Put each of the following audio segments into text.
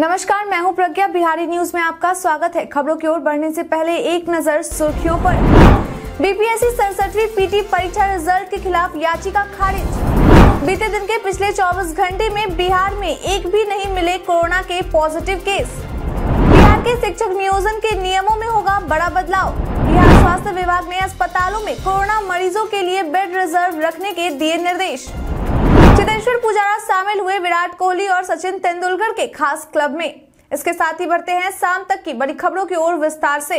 नमस्कार मैं हूं प्रज्ञा बिहारी न्यूज में आपका स्वागत है खबरों की ओर बढ़ने से पहले एक नजर सुर्खियों पर बीपीएससी सड़सठवीं पीटी परीक्षा रिजल्ट के खिलाफ याचिका खारिज बीते दिन के पिछले 24 घंटे में बिहार में एक भी नहीं मिले कोरोना के पॉजिटिव केस बिहार के शिक्षक नियोजन के नियमों में होगा बड़ा बदलाव बिहार स्वास्थ्य विभाग ने अस्पतालों में कोरोना मरीजों के लिए बेड रिजर्व रखने के दिए निर्देश चेतेश्वर पुजारा शामिल हुए विराट कोहली और सचिन तेंदुलकर के खास क्लब में इसके साथ ही बढ़ते हैं शाम तक की बड़ी खबरों की ओर विस्तार से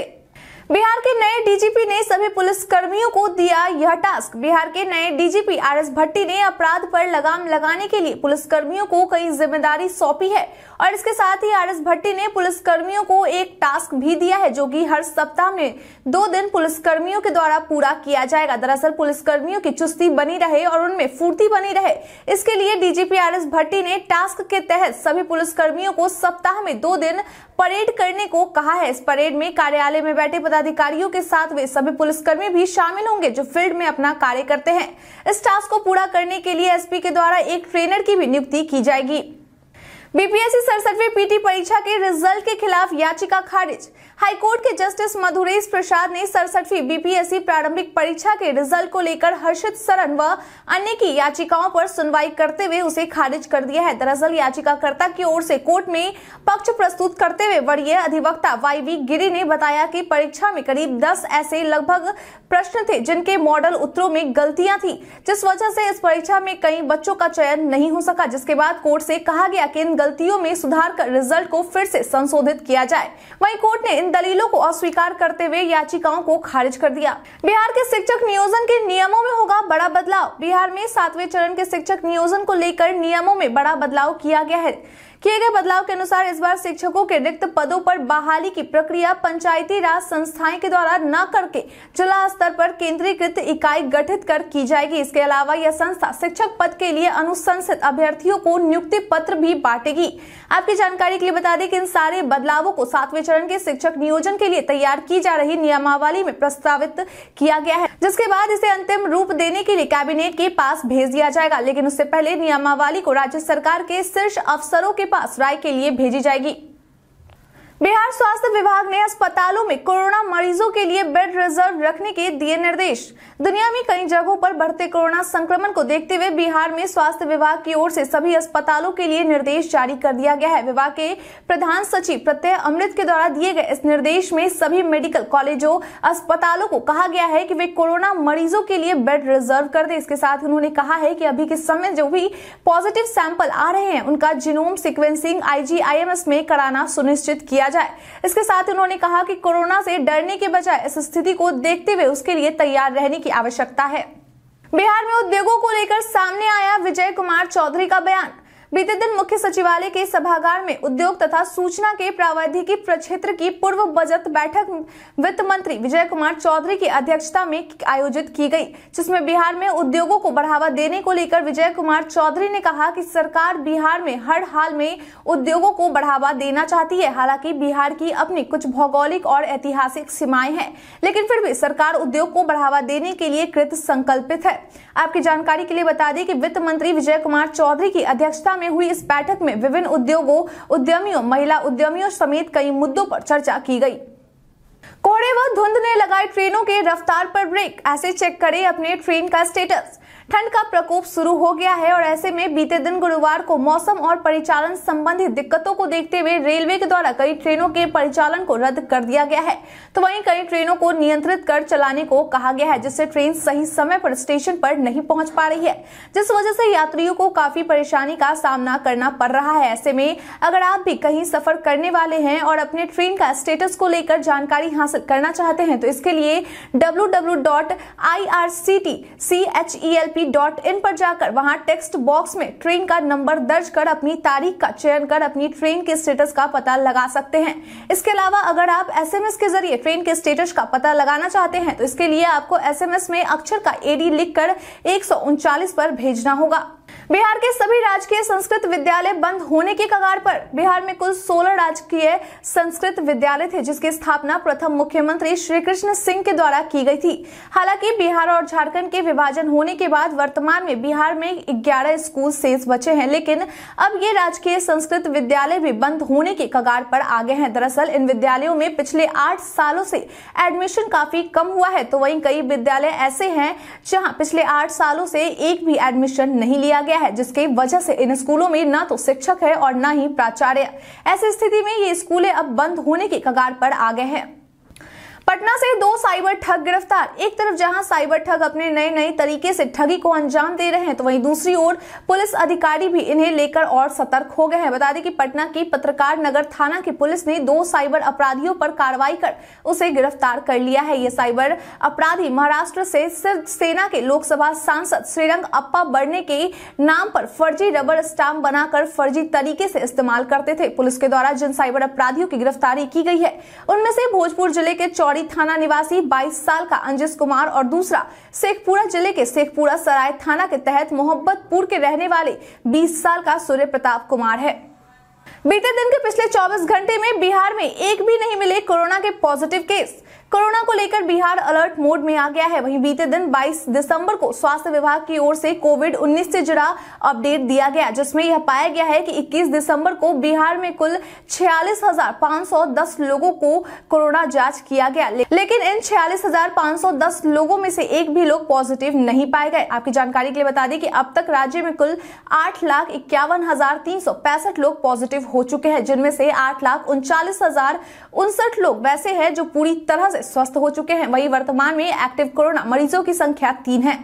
बिहार के नए डीजीपी ने सभी पुलिस कर्मियों को दिया यह टास्क बिहार के नए डीजीपी आर एस भट्टी ने अपराध पर लगाम लगाने के लिए पुलिस कर्मियों को कई जिम्मेदारी सौंपी है और इसके साथ ही आर एस भट्टी ने पुलिस कर्मियों को एक टास्क भी दिया है जो कि हर सप्ताह में दो दिन पुलिस कर्मियों के द्वारा पूरा किया जाएगा दरअसल पुलिस कर्मियों की चुस्ती बनी रहे और उनमें फूर्ती बनी रहे इसके लिए डीजीपी आर एस भट्टी ने टास्क के तहत सभी पुलिस कर्मियों को सप्ताह में दो दिन परेड करने को कहा है इस परेड में कार्यालय में बैठे पदाधिकारी पदाधिकारियों के साथ वे सभी पुलिसकर्मी भी शामिल होंगे जो फील्ड में अपना कार्य करते हैं इस टास्क को पूरा करने के लिए एसपी के द्वारा एक ट्रेनर की भी नियुक्ति की जाएगी बीपीएससी सड़सठवीं पीटी परीक्षा के रिजल्ट के खिलाफ याचिका खारिज हाईकोर्ट के जस्टिस मधुरेश प्रसाद ने सड़सठवीं बीपीएससी प्रारंभिक परीक्षा के रिजल्ट को लेकर हर्षित सरन व अन्य की याचिकाओं पर सुनवाई करते हुए उसे खारिज कर दिया है दरअसल याचिकाकर्ता की ओर से कोर्ट में पक्ष प्रस्तुत करते हुए वरीय अधिवक्ता वाई वी गिरी ने बताया कि परीक्षा में करीब दस ऐसे लगभग प्रश्न थे जिनके मॉडल उत्तरों में गलतियां थी जिस वजह से इस परीक्षा में कई बच्चों का चयन नहीं हो सका जिसके बाद कोर्ट से कहा गया कि इन गलतियों में सुधार कर रिजल्ट को फिर से संशोधित किया जाए वही कोर्ट ने इन दलीलों को अस्वीकार करते हुए याचिकाओं को खारिज कर दिया बिहार के शिक्षक नियोजन के नियमों में होगा बड़ा बदलाव बिहार में सातवें चरण के शिक्षक नियोजन को लेकर नियमों में बड़ा बदलाव किया गया है किए गए बदलाव के अनुसार इस बार शिक्षकों के रिक्त पदों पर बहाली की प्रक्रिया पंचायती राज संस्थाएं के द्वारा न करके जिला स्तर पर केंद्रीकृत इकाई गठित कर की जाएगी इसके अलावा यह संस्था शिक्षक पद के लिए अनुशंसित अभ्यर्थियों को नियुक्ति पत्र भी बांटेगी आपकी जानकारी के लिए बता दें कि इन सारे बदलावों को सातवें चरण के शिक्षक नियोजन के लिए तैयार की जा रही नियमावली में प्रस्तावित किया गया है जिसके बाद इसे अंतिम रूप देने के लिए कैबिनेट के पास भेज दिया जाएगा लेकिन उससे पहले नियमावली को राज्य सरकार के शीर्ष अफसरों के पास राय के लिए भेजी जाएगी बिहार स्वास्थ्य विभाग ने अस्पतालों में कोरोना मरीजों के लिए बेड रिजर्व रखने के दिए निर्देश दुनिया में कई जगहों पर बढ़ते कोरोना संक्रमण को देखते हुए बिहार में स्वास्थ्य विभाग की ओर से सभी अस्पतालों के लिए निर्देश जारी कर दिया गया है विभाग के प्रधान सचिव प्रत्यय अमृत के द्वारा दिए गए इस निर्देश में सभी मेडिकल कॉलेजों अस्पतालों को कहा गया है की वे कोरोना मरीजों के लिए बेड रिजर्व कर दे इसके साथ उन्होंने कहा है की अभी के समय जो भी पॉजिटिव सैंपल आ रहे हैं उनका जिनोम सिक्वेंसिंग आईजीआईएमएस में कराना सुनिश्चित किया किया जाए इसके साथ उन्होंने कहा कि कोरोना से डरने के बजाय इस स्थिति को देखते हुए उसके लिए तैयार रहने की आवश्यकता है बिहार में उद्योगों को लेकर सामने आया विजय कुमार चौधरी का बयान बीते दिन मुख्य सचिवालय के सभागार में उद्योग तथा सूचना के प्रावधिक प्रक्षेत्र की पूर्व बजट बैठक वित्त मंत्री विजय कुमार चौधरी की अध्यक्षता में आयोजित की गई जिसमें बिहार में उद्योगों को बढ़ावा देने को लेकर विजय कुमार चौधरी ने कहा कि सरकार बिहार में हर हाल में उद्योगों को बढ़ावा देना चाहती है हालांकि बिहार की अपनी कुछ भौगोलिक और ऐतिहासिक सीमाएं हैं लेकिन फिर भी सरकार उद्योग को बढ़ावा देने के लिए कृत संकल्पित है आपकी जानकारी के लिए बता दें कि वित्त मंत्री विजय कुमार चौधरी की अध्यक्षता में हुई इस बैठक में विभिन्न उद्योगों उद्यमियों महिला उद्यमियों समेत कई मुद्दों पर चर्चा की गई कोहरे व धुंध ने लगाए ट्रेनों के रफ्तार पर ब्रेक ऐसे चेक करें अपने ट्रेन का स्टेटस ठंड का प्रकोप शुरू हो गया है और ऐसे में बीते दिन गुरुवार को मौसम और परिचालन संबंधी दिक्कतों को देखते हुए रेलवे के द्वारा कई ट्रेनों के परिचालन को रद्द कर दिया गया है तो वहीं कई ट्रेनों को नियंत्रित कर चलाने को कहा गया है जिससे ट्रेन सही समय पर स्टेशन पर नहीं पहुंच पा रही है जिस वजह से यात्रियों को काफी परेशानी का सामना करना पड़ रहा है ऐसे में अगर आप भी कहीं सफर करने वाले हैं और अपने ट्रेन का स्टेटस को लेकर जानकारी हासिल करना चाहते हैं तो इसके लिए W W dot I R C T C H E L P P dot in पर जाकर वहां टेक्स्ट बॉक्स में ट्रेन का नंबर दर्ज कर अपनी तारीख का चयन कर अपनी ट्रेन के स्टेटस का पता लगा सकते हैं इसके अलावा अगर आप एसएमएस के जरिए ट्रेन के स्टेटस का पता लगाना चाहते हैं तो इसके लिए आपको एसएमएस में अक्षर का एडी लिखकर एक पर भेजना होगा बिहार के सभी राजकीय संस्कृत विद्यालय बंद होने के कगार पर बिहार में कुल सोलह राजकीय संस्कृत विद्यालय थे जिसकी स्थापना प्रथम मुख्यमंत्री श्री कृष्ण सिंह के द्वारा की गई थी हालांकि बिहार और झारखंड के विभाजन होने के बाद वर्तमान में बिहार में ग्यारह स्कूल शेष बचे हैं लेकिन अब ये राजकीय संस्कृत विद्यालय भी बंद होने के कगार पर आ गए हैं दरअसल इन विद्यालयों में पिछले आठ सालों से एडमिशन काफी कम हुआ है तो वही कई विद्यालय ऐसे है जहाँ पिछले आठ सालों से एक भी एडमिशन नहीं लिया किया गया है जिसकी वजह से इन स्कूलों में न तो शिक्षक है और न ही प्राचार्य ऐसी स्थिति में ये स्कूलें अब बंद होने की कगार पर आ गए हैं पटना से दो साइबर ठग गिरफ्तार एक तरफ जहां साइबर ठग अपने नए नए तरीके से ठगी को अंजाम दे रहे हैं तो वहीं दूसरी ओर पुलिस अधिकारी भी इन्हें लेकर और सतर्क हो गए हैं बता दें कि पटना की पत्रकार नगर थाना की पुलिस ने दो साइबर अपराधियों पर कार्रवाई कर उसे गिरफ्तार कर लिया है ये साइबर अपराधी महाराष्ट्र से सेना के लोकसभा सांसद श्रीरंग अप्पा बढ़ने के नाम पर फर्जी रबर स्टाम्प बनाकर फर्जी तरीके से इस्तेमाल करते थे पुलिस के द्वारा जिन साइबर अपराधियों की गिरफ्तारी की गई है उनमें से भोजपुर जिले के चौड़ी बौराड़ी थाना निवासी 22 साल का अंजिस कुमार और दूसरा शेखपुरा जिले के शेखपुरा सराय थाना के तहत मोहब्बतपुर के रहने वाले 20 साल का सूर्य प्रताप कुमार है बीते दिन के पिछले 24 घंटे में बिहार में एक भी नहीं मिले कोरोना के पॉजिटिव केस कोरोना को लेकर बिहार अलर्ट मोड में आ गया है वहीं बीते दिन 22 दिसंबर को स्वास्थ्य विभाग की ओर से कोविड 19 से जुड़ा अपडेट दिया गया जिसमें यह पाया गया है कि 21 दिसंबर को बिहार में कुल छियालीस लोगों को कोरोना जांच किया गया लेकिन इन छियालीस लोगों में से एक भी लोग पॉजिटिव नहीं पाए गए आपकी जानकारी के लिए बता दें कि अब तक राज्य में कुल आठ लाख इक्यावन हजार तीन सौ पैंसठ लोग पॉजिटिव हो चुके हैं जिनमें से आठ लाख उनचालीस हजार उनसठ लोग वैसे है जो पूरी तरह स्वस्थ हो चुके हैं वही वर्तमान में एक्टिव कोरोना मरीजों की संख्या तीन है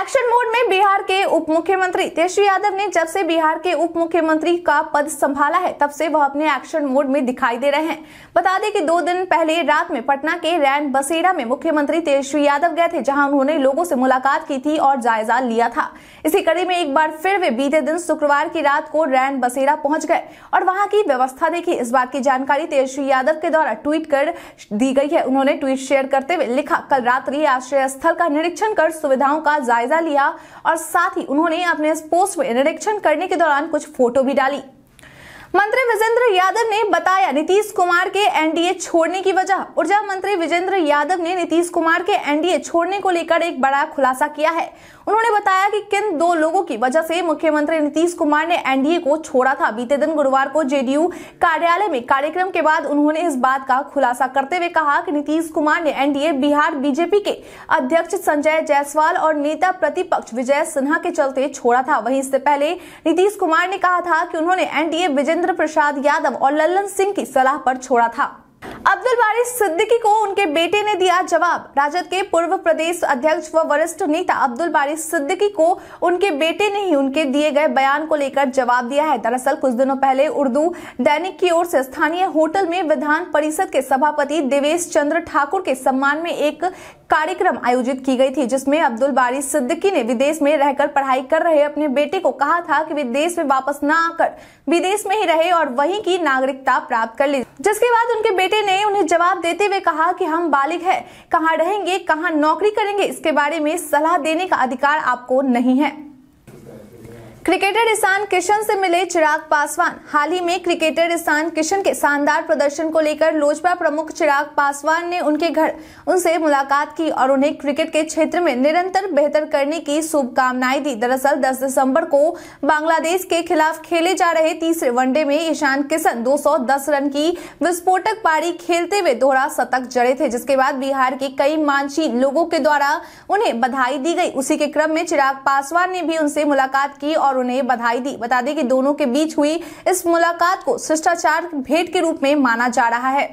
एक्शन मोड में बिहार के उप मुख्यमंत्री तेजस्वी यादव ने जब से बिहार के उप मुख्यमंत्री का पद संभाला है तब से वह अपने एक्शन मोड में दिखाई दे रहे हैं बता दें कि दो दिन पहले रात में पटना के रैन बसेरा में मुख्यमंत्री तेजस्वी यादव गए थे जहां उन्होंने लोगों से मुलाकात की थी और जायजा लिया था इसी कड़ी में एक बार फिर वे बीते दिन शुक्रवार की रात को रैन बसेरा पहुंच गए और वहां की व्यवस्था देखी इस बात की जानकारी तेजस्वी यादव के द्वारा ट्वीट कर दी गई है उन्होंने ट्वीट शेयर करते हुए लिखा कल रात्रि आश्रय स्थल का निरीक्षण कर सुविधाओं का का जायजा लिया और साथ ही उन्होंने अपने इस पोस्ट में निरीक्षण करने के दौरान कुछ फोटो भी डाली मंत्री विजेंद्र यादव ने बताया नीतीश कुमार के एनडीए छोड़ने की वजह ऊर्जा मंत्री विजेंद्र यादव ने नीतीश कुमार के एनडीए छोड़ने को लेकर एक बड़ा खुलासा किया है उन्होंने बताया कि किन दो लोगों की वजह से मुख्यमंत्री नीतीश कुमार ने एनडीए को छोड़ा था बीते दिन गुरुवार को जेडीयू कार्यालय में कार्यक्रम के बाद उन्होंने इस बात का खुलासा करते हुए कहा कि नीतीश कुमार ने एनडीए बिहार बीजेपी के अध्यक्ष संजय जायसवाल और नेता प्रतिपक्ष विजय सिन्हा के चलते छोड़ा था वहीं इससे पहले नीतीश कुमार ने कहा था कि उन्होंने एनडीए विजेंद्र प्रसाद यादव और लल्लन सिंह की सलाह पर छोड़ा था अब्दुल बारी सिद्दीकी को उनके बेटे ने दिया जवाब राजद के पूर्व प्रदेश अध्यक्ष व वरिष्ठ नेता अब्दुल बारी सिद्दीकी को उनके बेटे ने ही उनके दिए गए बयान को लेकर जवाब दिया है दरअसल कुछ दिनों पहले उर्दू दैनिक की ओर से स्थानीय होटल में विधान परिषद के सभापति देवेश चंद्र ठाकुर के सम्मान में एक कार्यक्रम आयोजित की गई थी जिसमें अब्दुल बारी सिद्दीकी ने विदेश में रहकर पढ़ाई कर रहे अपने बेटे को कहा था कि वे देश में वापस न आकर विदेश में ही रहे और वहीं की नागरिकता प्राप्त कर ले जिसके बाद उनके बेटे ने उन्हें जवाब देते हुए कहा कि हम बालिग हैं कहाँ रहेंगे कहाँ नौकरी करेंगे इसके बारे में सलाह देने का अधिकार आपको नहीं है क्रिकेटर ईशान किशन से मिले चिराग पासवान हाल ही में क्रिकेटर ईशान किशन के शानदार प्रदर्शन को लेकर लोजपा प्रमुख चिराग पासवान ने उनके घर उनसे मुलाकात की और उन्हें क्रिकेट के क्षेत्र में निरंतर बेहतर करने की शुभकामनाएं दी दरअसल 10 दिसंबर को बांग्लादेश के खिलाफ खेले जा रहे तीसरे वनडे में ईशान किशन दो रन की विस्फोटक पारी खेलते हुए दोहरा शतक जड़े थे जिसके बाद बिहार के कई मानसी लोगों के द्वारा उन्हें बधाई दी गई उसी के क्रम में चिराग पासवान ने भी उनसे मुलाकात की और और उन्हें बधाई दी बता दें कि दोनों के बीच हुई इस मुलाकात को शिष्टाचार भेंट के रूप में माना जा रहा है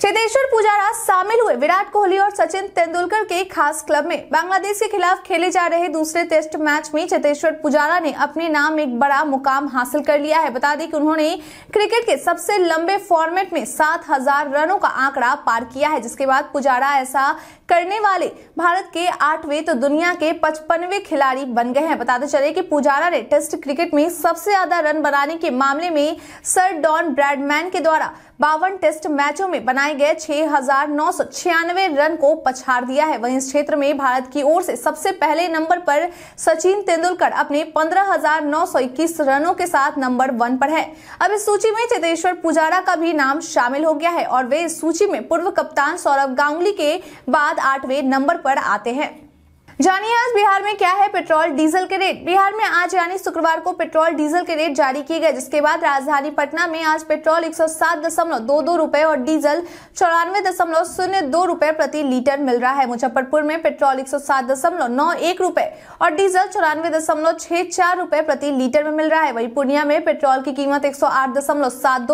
चेतेश्वर पुजारा शामिल हुए विराट कोहली और सचिन तेंदुलकर के खास क्लब में बांग्लादेश के खिलाफ खेले जा रहे दूसरे टेस्ट मैच में चेतेश्वर पुजारा ने अपने नाम एक बड़ा मुकाम हासिल कर लिया है बता दें कि उन्होंने क्रिकेट के सबसे लंबे फॉर्मेट में 7000 रनों का आंकड़ा पार किया है जिसके बाद पुजारा ऐसा करने वाले भारत के आठवें तो दुनिया के पचपनवे खिलाड़ी बन गए हैं बताते चले कि पुजारा ने टेस्ट क्रिकेट में सबसे ज्यादा रन बनाने के मामले में सर डॉन ब्रैडमैन के द्वारा बावन टेस्ट मैचों में बनाए बनाए गए छह रन को पछाड़ दिया है वहीं इस क्षेत्र में भारत की ओर से सबसे पहले नंबर पर सचिन तेंदुलकर अपने 15,921 रनों के साथ नंबर वन पर है अब इस सूची में चेतेश्वर पुजारा का भी नाम शामिल हो गया है और वे इस सूची में पूर्व कप्तान सौरभ गांगुली के बाद आठवें नंबर पर आते हैं जानिए आज बिहार में क्या है पेट्रोल डीजल के रेट बिहार में आज यानी शुक्रवार को पेट्रोल डीजल के रेट जारी किए गए जिसके बाद राजधानी पटना में आज पेट्रोल एक सौ रुपए और डीजल चौरानवे दशमलव शून्य दो रूपए प्रति लीटर मिल रहा है मुजफ्फरपुर में पेट्रोल एक सौ रूपए और डीजल चौरानवे दशमलव छह चार रुपए प्रति लीटर में मिल रहा है वही पूर्णिया में पेट्रोल की कीमत एक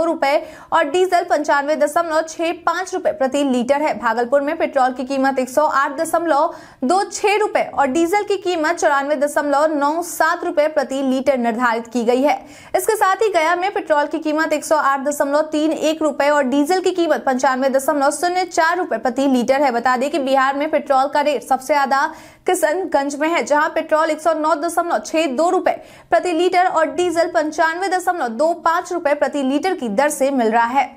रुपए और डीजल पंचानवे दशमलव छह पांच रुपए प्रति लीटर है भागलपुर में पेट्रोल की कीमत एक सौ आठ दशमलव दो छह रुपए और डीजल की कीमत चौरानवे दशमलव नौ सात रुपए प्रति लीटर निर्धारित की गई है इसके साथ ही गया में पेट्रोल की कीमत एक सौ आठ दशमलव तीन एक रुपए और डीजल की कीमत पंचानवे दशमलव शून्य चार रुपए प्रति लीटर है बता दें कि बिहार में पेट्रोल का रेट सबसे ज्यादा किशनगंज में है जहां पेट्रोल एक सौ नौ दशमलव छह दो रुपए प्रति लीटर और डीजल पंचानवे दशमलव दो पाँच रुपए प्रति लीटर की दर से मिल रहा है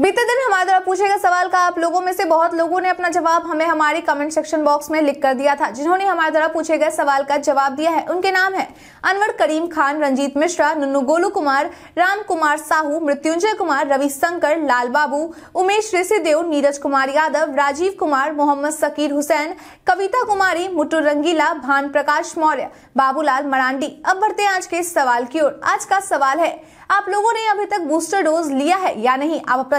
बीते दिन हमारे द्वारा पूछे गए सवाल का आप लोगों में से बहुत लोगों ने अपना जवाब हमें हमारे कमेंट सेक्शन बॉक्स में लिख कर दिया था जिन्होंने हमारे द्वारा पूछे गए सवाल का जवाब दिया है उनके नाम है अनवर करीम खान रंजीत मिश्रा नुन्नू गोलू कुमार राम कुमार साहू मृत्युंजय कुमार रविशंकर लाल बाबू उमेश ऋषिदेव नीरज कुमार यादव राजीव कुमार मोहम्मद सकीर हुसैन कविता कुमारी मुटु रंगीला भान प्रकाश मौर्य बाबूलाल मरांडी अब बढ़ते हैं आज के सवाल की ओर आज का सवाल है आप लोगों ने अभी तक बूस्टर डोज लिया है या नहीं आप अपना